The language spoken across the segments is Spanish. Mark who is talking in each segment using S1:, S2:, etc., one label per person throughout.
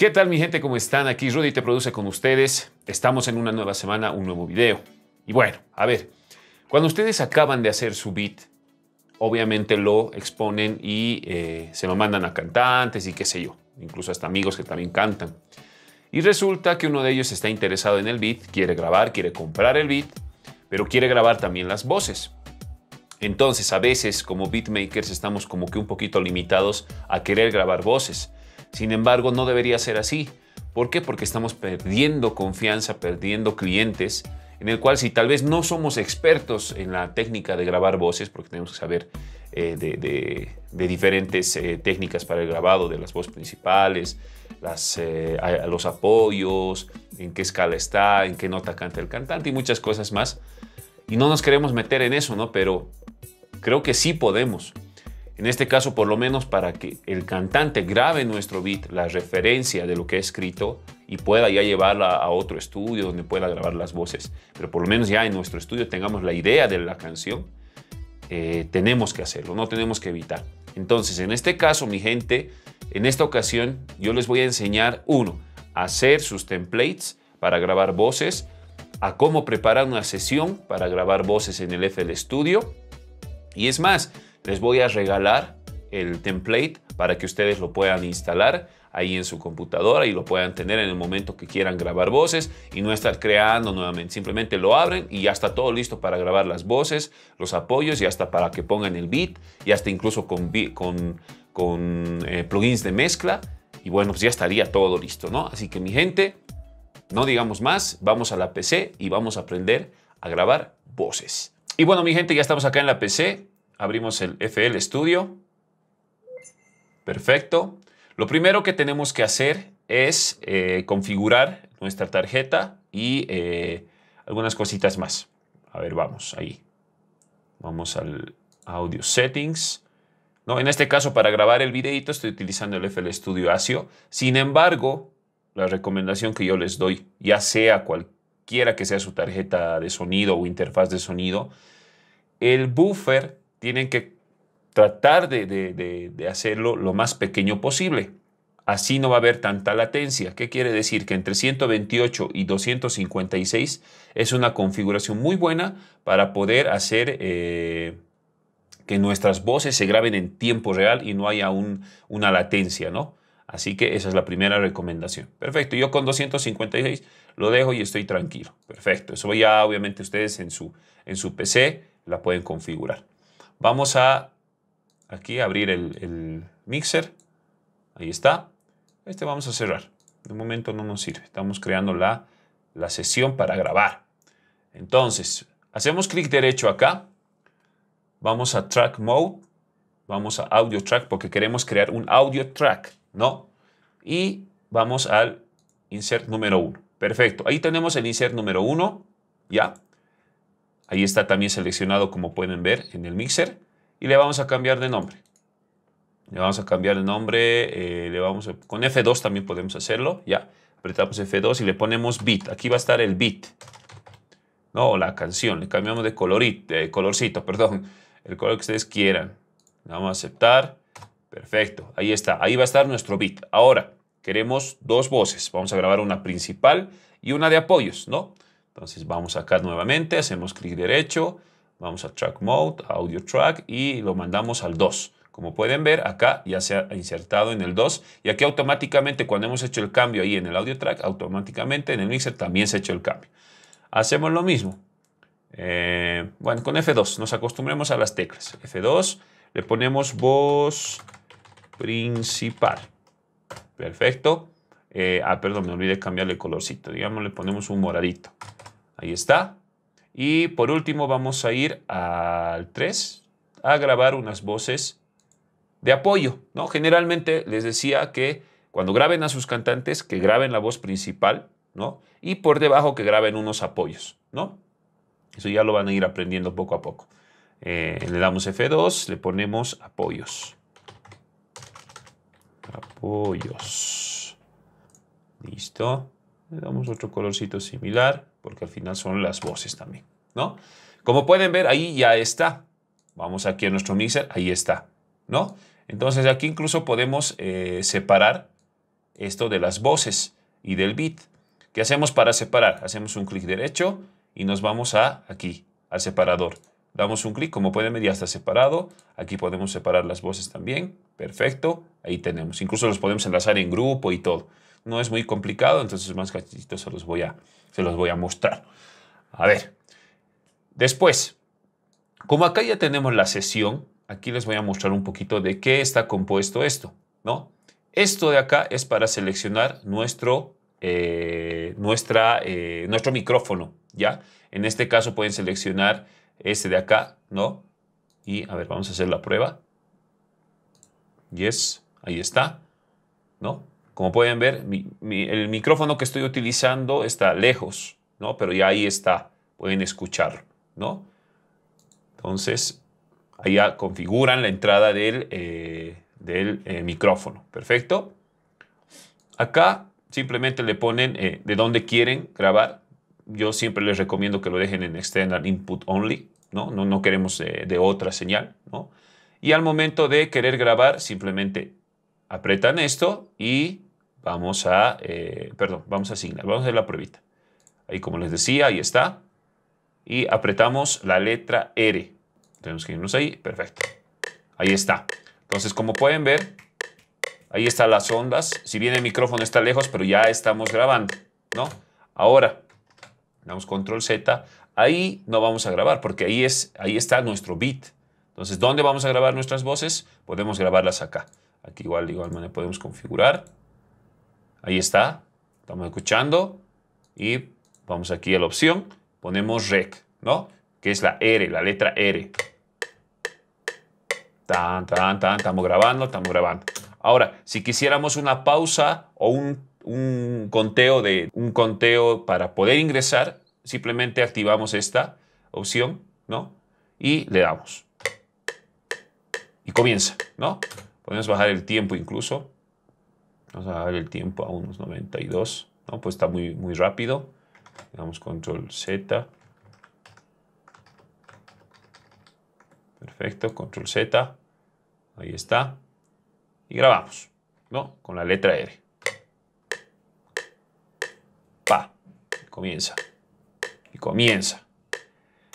S1: ¿Qué tal mi gente? ¿Cómo están? Aquí Rudy te produce con ustedes. Estamos en una nueva semana, un nuevo video. Y bueno, a ver, cuando ustedes acaban de hacer su beat, obviamente lo exponen y eh, se lo mandan a cantantes y qué sé yo, incluso hasta amigos que también cantan. Y resulta que uno de ellos está interesado en el beat, quiere grabar, quiere comprar el beat, pero quiere grabar también las voces. Entonces a veces como beatmakers estamos como que un poquito limitados a querer grabar voces sin embargo, no debería ser así. ¿Por qué? Porque estamos perdiendo confianza, perdiendo clientes, en el cual si tal vez no somos expertos en la técnica de grabar voces, porque tenemos que saber eh, de, diferentes eh, técnicas para el grabado, de las voces principales, eh, los apoyos, en qué escala está, en qué nota canta el cantante y muchas cosas más. Y no nos queremos meter en eso, ¿no? Pero creo que sí podemos. En este caso, por lo menos para que el cantante grabe nuestro beat la referencia de lo que ha escrito y pueda ya llevarla a otro estudio donde pueda grabar las voces. Pero por lo menos ya en nuestro estudio tengamos la idea de la canción. Eh, tenemos que hacerlo, no tenemos que evitar. Entonces, en este caso, mi gente, en esta ocasión yo les voy a enseñar, uno, hacer sus templates para grabar voces, a cómo preparar una sesión para grabar voces en el FL Studio. Y es más, les voy a regalar el template para que ustedes lo puedan instalar ahí en su computadora y lo puedan tener en el momento que quieran grabar voces y no estar creando nuevamente. Simplemente lo abren y ya está todo listo para grabar las voces, los apoyos y hasta para que pongan el beat y hasta incluso con, eh, plugins de mezcla. Y bueno, pues ya estaría todo listo, ¿no? Así que mi gente, no digamos más, vamos a la PC y vamos a aprender a grabar voces. Y bueno, mi gente, ya estamos acá en la PC abrimos el FL Studio. Perfecto. Lo primero que tenemos que hacer es eh, configurar nuestra tarjeta y eh, algunas cositas más. A ver, vamos ahí. Vamos al Audio Settings. ¿no? En este caso, para grabar el videito estoy utilizando el FL Studio ASIO. Sin embargo, la recomendación que yo les doy, ya sea cualquiera que sea su tarjeta de sonido o interfaz de sonido, el buffer tienen que tratar de, hacerlo lo más pequeño posible. Así no va a haber tanta latencia. ¿Qué quiere decir? Que entre 128 y 256 es una configuración muy buena para poder hacer eh, que nuestras voces se graben en tiempo real y no haya un, una latencia, ¿no? Así que esa es la primera recomendación. Perfecto, yo con 256 lo dejo y estoy tranquilo. Perfecto, eso ya obviamente ustedes en su, en su PC la pueden configurar. Vamos a aquí abrir el, mixer. Ahí está. Este vamos a cerrar. De momento no nos sirve. Estamos creando la, sesión para grabar. Entonces, hacemos clic derecho acá. Vamos a Track Mode. Vamos a Audio Track porque queremos crear un audio track, ¿no? Y vamos al insert número 1. Perfecto. Ahí tenemos el insert número 1. Ya. Ahí está también seleccionado como pueden ver en el mixer. Y le vamos a cambiar de nombre. Le vamos a cambiar de nombre. Eh, le vamos con F2 también podemos hacerlo. Ya. Apretamos F2 y le ponemos beat. Aquí va a estar el beat. No, la canción. Le cambiamos de colorito, colorcito, perdón. El color que ustedes quieran. Le vamos a aceptar. Perfecto. Ahí está. Ahí va a estar nuestro beat. Ahora, queremos dos voces. Vamos a grabar una principal y una de apoyos, ¿no? Entonces vamos acá nuevamente, hacemos clic derecho, vamos a Track Mode, Audio Track y lo mandamos al 2. Como pueden ver, acá ya se ha insertado en el 2 y aquí automáticamente cuando hemos hecho el cambio ahí en el audio track, automáticamente en el mixer también se ha hecho el cambio. Hacemos lo mismo. Eh, bueno, con F2 nos acostumbremos a las teclas. F2 le ponemos voz principal. Perfecto. Eh, ah, perdón, me olvidé cambiarle colorcito. Digamos, le ponemos un moradito. Ahí está. Y por último vamos a ir al 3 a grabar unas voces de apoyo. ¿no? Generalmente les decía que cuando graben a sus cantantes, que graben la voz principal, ¿no? Y por debajo que graben unos apoyos, ¿no? Eso ya lo van a ir aprendiendo poco a poco. Eh, le damos F2, le ponemos apoyos. Apoyos. Listo. Le damos otro colorcito similar, porque al final son las voces también, ¿no? Como pueden ver, ahí ya está. Vamos aquí a nuestro mixer, ahí está, ¿no? Entonces aquí incluso podemos eh, separar esto de las voces y del beat. ¿Qué hacemos para separar? Hacemos un clic derecho y nos vamos a aquí, al separador. Damos un clic, como pueden ver ya está separado. Aquí podemos separar las voces también. Perfecto, ahí tenemos. Incluso los podemos enlazar en grupo y todo no es muy complicado, entonces más cachitos se los voy a, se los voy a mostrar. A ver, después, como acá ya tenemos la sesión, aquí les voy a mostrar un poquito de qué está compuesto esto, ¿no? Esto de acá es para seleccionar nuestro, eh, nuestra, eh, nuestro micrófono, ¿ya? En este caso pueden seleccionar este de acá, ¿no? Y a ver, vamos a hacer la prueba. Yes, ahí está, ¿no? Como pueden ver, el micrófono que estoy utilizando está lejos, ¿no? Pero ya ahí está, pueden escuchar, ¿no? Entonces, allá configuran la entrada del, eh, eh, micrófono, ¿perfecto? Acá simplemente le ponen eh, de dónde quieren grabar. Yo siempre les recomiendo que lo dejen en external input only, ¿no? No, no queremos de otra señal, ¿no? Y al momento de querer grabar, simplemente apretan esto y Vamos a, eh, perdón, vamos a vamos a hacer la pruebita. Ahí como les decía, ahí está. Y apretamos la letra R. Tenemos que irnos ahí, perfecto. Ahí está. Entonces, como pueden ver, ahí están las ondas. Si bien el micrófono está lejos, pero ya estamos grabando, ¿no? Ahora, damos control Z. Ahí no vamos a grabar porque ahí, es, ahí está nuestro beat. Entonces, ¿dónde vamos a grabar nuestras voces? Podemos grabarlas acá. Aquí igual, de igual manera podemos configurar. Ahí está. Estamos escuchando. Y vamos aquí a la opción. Ponemos rec, ¿no? Que es la R, la letra R. Tan, tan, tan. Estamos grabando, estamos grabando. Ahora, si quisiéramos una pausa o un, conteo de un conteo para poder ingresar, simplemente activamos esta opción, ¿no? Y le damos. Y comienza, ¿no? Podemos bajar el tiempo incluso. Vamos a dar el tiempo a unos 92. Pues está muy, muy rápido. Le damos control Z. Perfecto, control Z. Ahí está. Y grabamos, ¿no? Con la letra R. Pa. Comienza. Y comienza.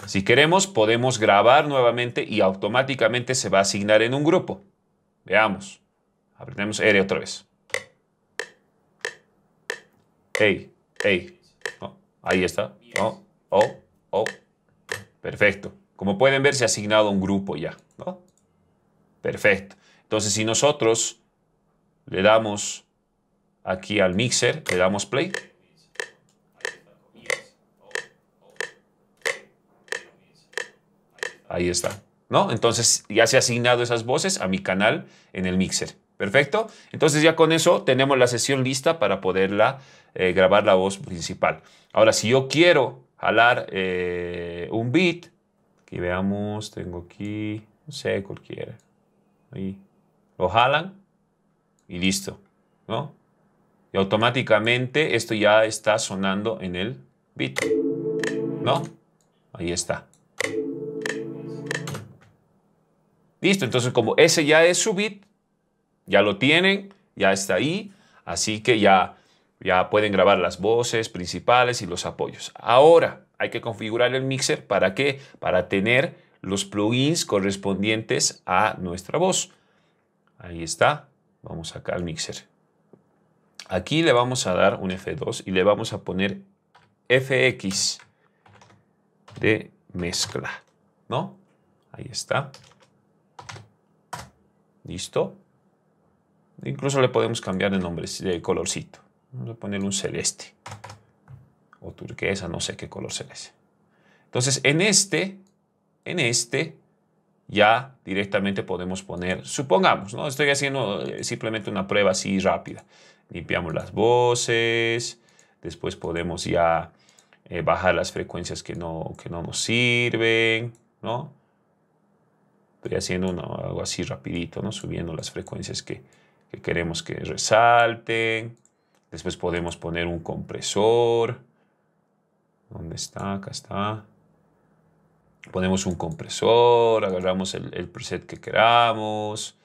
S1: Si queremos, podemos grabar nuevamente y automáticamente se va a asignar en un grupo. Veamos. Aprendemos R otra vez ey, ey. Oh, ahí está. Oh, oh, oh, Perfecto. Como pueden ver, se ha asignado un grupo ya. ¿no? Perfecto. Entonces, si nosotros le damos aquí al mixer, le damos play. Ahí está. ¿No? Entonces ya se ha asignado esas voces a mi canal en el mixer. Perfecto. Entonces ya con eso tenemos la sesión lista para poderla eh, grabar la voz principal. Ahora, si yo quiero jalar eh, un beat, que veamos, tengo aquí, no sé, cualquiera. Ahí. Lo jalan y listo, ¿no? Y automáticamente esto ya está sonando en el beat, ¿no? Ahí está. Listo, entonces como ese ya es su beat, ya lo tienen, ya está ahí, así que ya, ya pueden grabar las voces principales y los apoyos. Ahora hay que configurar el mixer para qué? Para tener los plugins correspondientes a nuestra voz. Ahí está, vamos acá al mixer. Aquí le vamos a dar un F2 y le vamos a poner FX de mezcla, ¿no? Ahí está. Listo. Incluso le podemos cambiar de nombre, de colorcito. Vamos a poner un celeste o turquesa, no sé qué color celeste. Entonces, en este, en este, ya directamente podemos poner, supongamos, ¿no? Estoy haciendo eh, simplemente una prueba así rápida. Limpiamos las voces, después podemos ya eh, bajar las frecuencias que no, que no nos sirven, ¿no? Estoy haciendo algo así rapidito, ¿no? Subiendo las frecuencias que, que queremos que resalten. Después podemos poner un compresor. ¿Dónde está? Acá está. Ponemos un compresor, agarramos el, preset que queramos.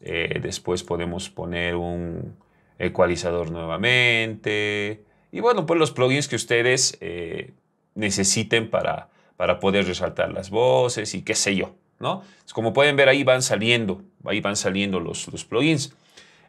S1: Eh, después podemos poner un ecualizador nuevamente. Y bueno, pues los plugins que ustedes eh, necesiten para, para poder resaltar las voces y qué sé yo, ¿no? Pues como pueden ver ahí van saliendo, ahí van saliendo los, los plugins.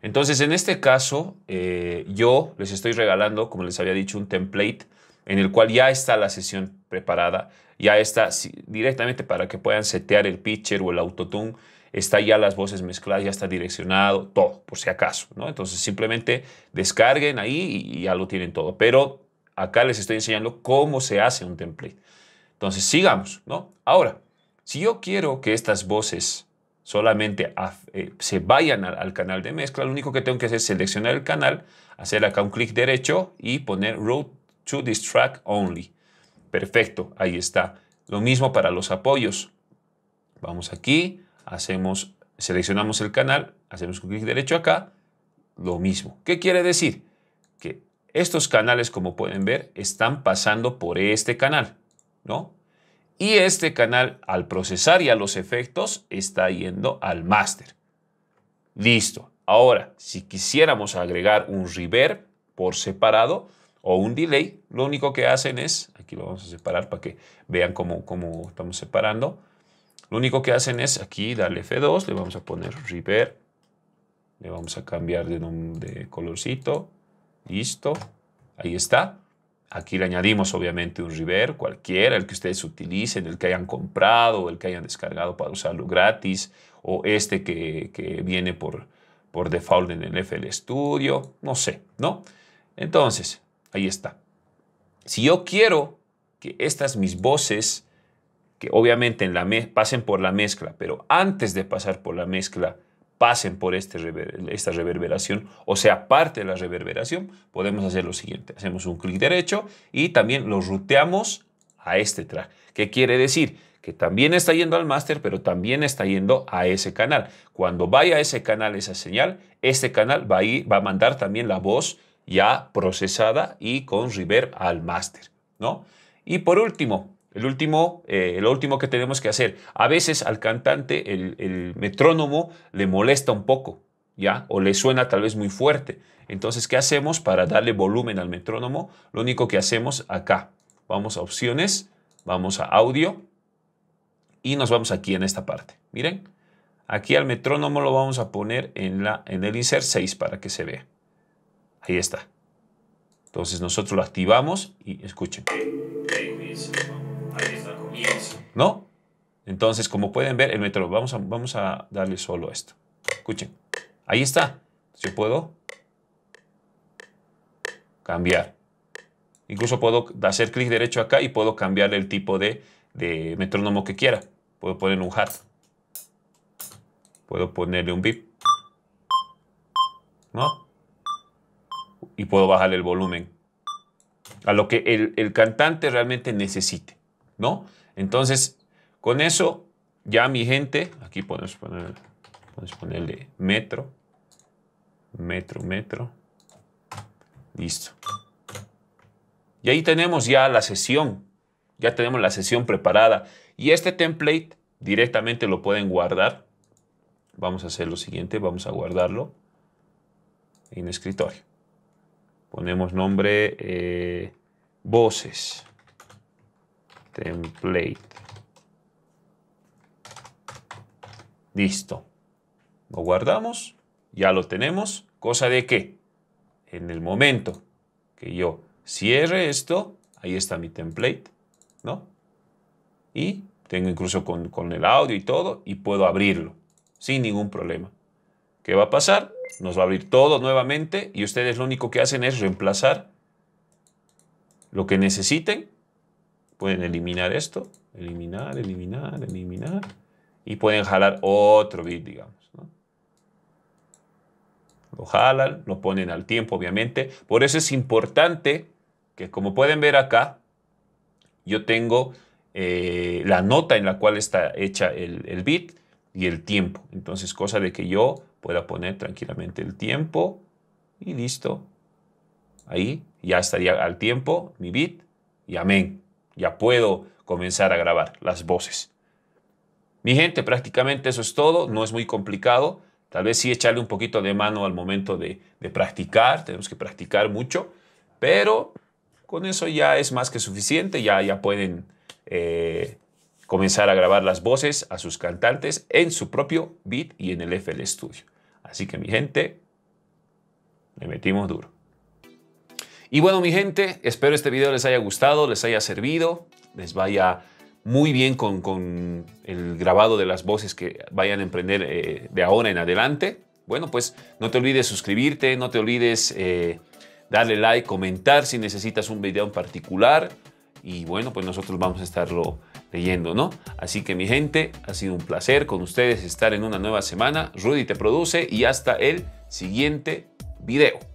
S1: Entonces, en este caso, eh, yo les estoy regalando, como les había dicho, un template en el cual ya está la sesión preparada, ya está directamente para que puedan setear el pitcher o el autotune, está ya las voces mezcladas, ya está direccionado, todo, por si acaso, ¿no? Entonces, simplemente descarguen ahí y ya lo tienen todo. Pero acá les estoy enseñando cómo se hace un template. Entonces, sigamos, ¿no? Ahora, si yo quiero que estas voces solamente eh, se vayan al, canal de mezcla, lo único que tengo que hacer es seleccionar el canal, hacer acá un clic derecho y poner Route to this track only. Perfecto, ahí está. Lo mismo para los apoyos. Vamos aquí, hacemos, seleccionamos el canal, hacemos un clic derecho acá, lo mismo. ¿Qué quiere decir? Que estos canales, como pueden ver, están pasando por este canal, ¿no? Y este canal, al procesar y a los efectos, está yendo al máster. Listo. Ahora, si quisiéramos agregar un reverb por separado o un delay, lo único que hacen es, aquí lo vamos a separar para que vean cómo, estamos separando. Lo único que hacen es aquí darle F2, le vamos a poner reverb, le vamos a cambiar de, de colorcito, listo, ahí está. Aquí le añadimos obviamente un River, cualquiera, el que ustedes utilicen, el que hayan comprado, el que hayan descargado para usarlo gratis, o este que, viene por, por default en el FL Studio, no sé, ¿no? Entonces, ahí está. Si yo quiero que estas mis voces, que obviamente en la pasen por la mezcla, pero antes de pasar por la mezcla, pasen por este esta reverberación o sea parte de la reverberación, podemos hacer lo siguiente. Hacemos un clic derecho y también lo ruteamos a este track. ¿Qué quiere decir? Que también está yendo al master pero también está yendo a ese canal. Cuando vaya a ese canal esa señal, este canal va a, va a mandar también la voz ya procesada y con reverb al master ¿no? Y por último, el último, eh, lo último que tenemos que hacer. A veces al cantante el, metrónomo le molesta un poco, ¿ya? O le suena tal vez muy fuerte. Entonces, ¿qué hacemos para darle volumen al metrónomo? Lo único que hacemos acá. Vamos a opciones, vamos a audio y nos vamos aquí en esta parte. Miren, aquí al metrónomo lo vamos a poner en, la, en el insert 6 para que se vea. Ahí está. Entonces nosotros lo activamos y escuchen. ¿No? Entonces, como pueden ver, el metro vamos a, vamos a darle solo esto. Escuchen, ahí está. Yo puedo cambiar. Incluso puedo hacer clic derecho acá y puedo cambiar el tipo de, metrónomo que quiera. Puedo poner un hat. Puedo ponerle un beep. ¿No? Y puedo bajarle el volumen a lo que el cantante realmente necesite. ¿no? Entonces, con eso, ya mi gente, aquí podemos, poner, ponerle metro, metro, metro, listo. Y ahí tenemos ya la sesión, ya tenemos la sesión preparada. Y este template directamente lo pueden guardar. Vamos a hacer lo siguiente, vamos a guardarlo en escritorio. Ponemos nombre eh, voces template. Listo. Lo guardamos, ya lo tenemos, cosa de que en el momento que yo cierre esto, ahí está mi template, ¿no? Y tengo incluso con, con, el audio y todo, y puedo abrirlo sin ningún problema. ¿Qué va a pasar? Nos va a abrir todo nuevamente y ustedes lo único que hacen es reemplazar lo que necesiten Pueden eliminar esto, eliminar, eliminar, eliminar. Y pueden jalar otro bit, digamos. Lo jalan, lo ponen al tiempo, obviamente. Por eso es importante que, como pueden ver acá, yo tengo eh, la nota en la cual está hecha el bit y el tiempo. Entonces, cosa de que yo pueda poner tranquilamente el tiempo y listo. Ahí ya estaría al tiempo mi bit y amén. Ya puedo comenzar a grabar las voces. Mi gente, prácticamente eso es todo. No es muy complicado. Tal vez sí echarle un poquito de mano al momento de, practicar. Tenemos que practicar mucho. Pero con eso ya es más que suficiente. Ya, ya pueden eh, comenzar a grabar las voces a sus cantantes en su propio beat y en el FL Studio. Así que mi gente, le metimos duro. Y bueno, mi gente, espero este video les haya gustado, les haya servido, les vaya muy bien con, el grabado de las voces que vayan a emprender eh, de ahora en adelante. Bueno, pues no te olvides suscribirte, no te olvides eh, darle like, comentar si necesitas un video en particular. Y bueno, pues nosotros vamos a estarlo leyendo, ¿no? Así que mi gente, ha sido un placer con ustedes estar en una nueva semana. Rudy te produce y hasta el siguiente video.